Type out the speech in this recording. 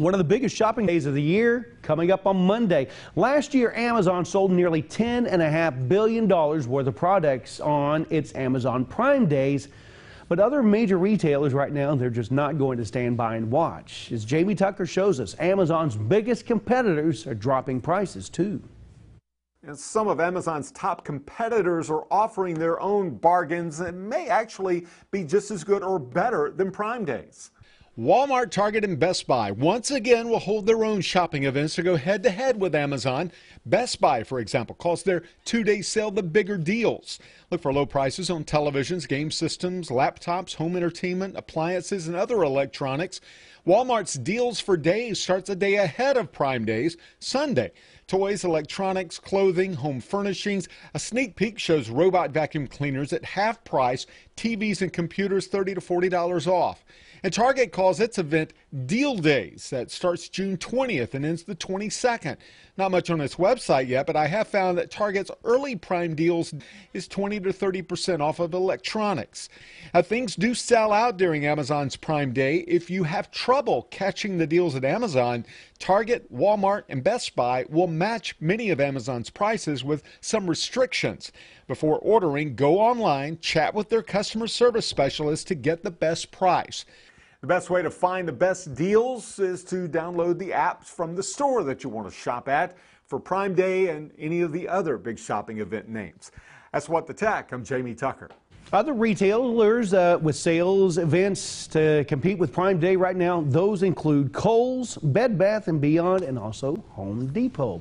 One of the biggest shopping days of the year coming up on Monday. Last year, Amazon sold nearly $10.5 billion worth of products on its Amazon Prime days. But other major retailers right now, they're just not going to stand by and watch. As Jamie Tucker shows us, Amazon's biggest competitors are dropping prices too. And some of Amazon's top competitors are offering their own bargains that may actually be just as good or better than Prime Days. Walmart, Target, and Best Buy once again will hold their own shopping events to go head to head with Amazon. Best Buy, for example, calls their two day sale the bigger deals. Look for low prices on televisions, game systems, laptops, home entertainment, appliances, and other electronics. Walmart's Deals for Days starts a day ahead of Prime Days, Sunday toys, electronics, clothing, home furnishings. A sneak peek shows robot vacuum cleaners at half price, TVs and computers 30 to $40 off. And Target calls its event Deal Days. That starts June 20th and ends the 22nd. Not much on its website yet, but I have found that Target's early prime deals is 20 to 30% off of electronics. Now, things do sell out during Amazon's Prime Day. If you have trouble catching the deals at Amazon, Target, Walmart, and Best Buy will match many of Amazon's prices with some restrictions. Before ordering, go online, chat with their customer service specialist to get the best price. The best way to find the best deals is to download the apps from the store that you want to shop at for Prime Day and any of the other big shopping event names. That's What the Tech. I'm Jamie Tucker. Other retailers uh, with sales events to compete with Prime Day right now, those include Kohl's, Bed Bath & Beyond, and also Home Depot.